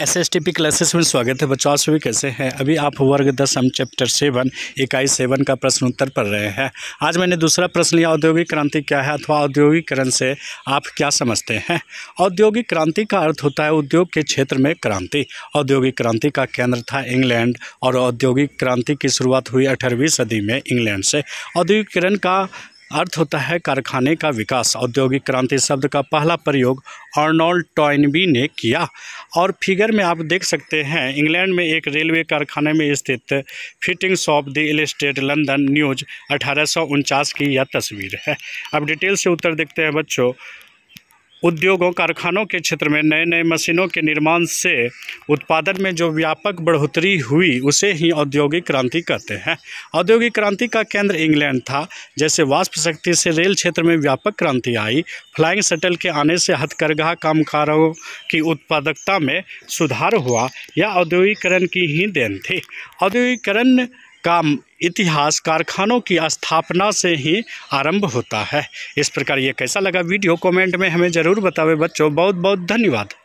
S S T P classes में स्वागत है बच्चों सभी कैसे हैं अभी आप वर्ग दस हम चैप्टर सेवन इकाई सेवन का प्रश्न उत्तर पढ़ रहे हैं आज मैंने दूसरा प्रश्न लिया औद्योगिक क्रांति क्या है अथवा औद्योगिकरण से आप क्या समझते हैं औद्योगिक क्रांति का अर्थ होता है उद्योग के क्षेत्र में क्रांति औद्योगिक क्रांति का केंद्र था इंग्लैंड और औद्योगिक क्रांति की शुरुआत हुई अठारहवीं सदी में इंग्लैंड से औद्योगिकरण का अर्थ होता है कारखाने का विकास औद्योगिक क्रांति शब्द का पहला प्रयोग अर्नोल्ड टॉइनबी ने किया और फिगर में आप देख सकते हैं इंग्लैंड में एक रेलवे कारखाने में स्थित fitting shop the illustrated London news अठारह की यह तस्वीर है अब डिटेल से उत्तर देखते हैं बच्चों उद्योगों कारखानों के क्षेत्र में नए नए मशीनों के निर्माण से उत्पादन में जो व्यापक बढ़ोतरी हुई उसे ही औद्योगिक क्रांति कहते हैं औद्योगिक क्रांति का केंद्र इंग्लैंड था जैसे वाष्प शक्ति से रेल क्षेत्र में व्यापक क्रांति आई फ्लाइंग शटल के आने से हथकरघा कामकारों की उत्पादकता में सुधार हुआ यह औद्योगिकरण की ही देन थी औद्योगिकरण का इतिहास कारखानों की स्थापना से ही आरंभ होता है इस प्रकार ये कैसा लगा वीडियो कमेंट में हमें ज़रूर बतावें बच्चों बहुत बहुत धन्यवाद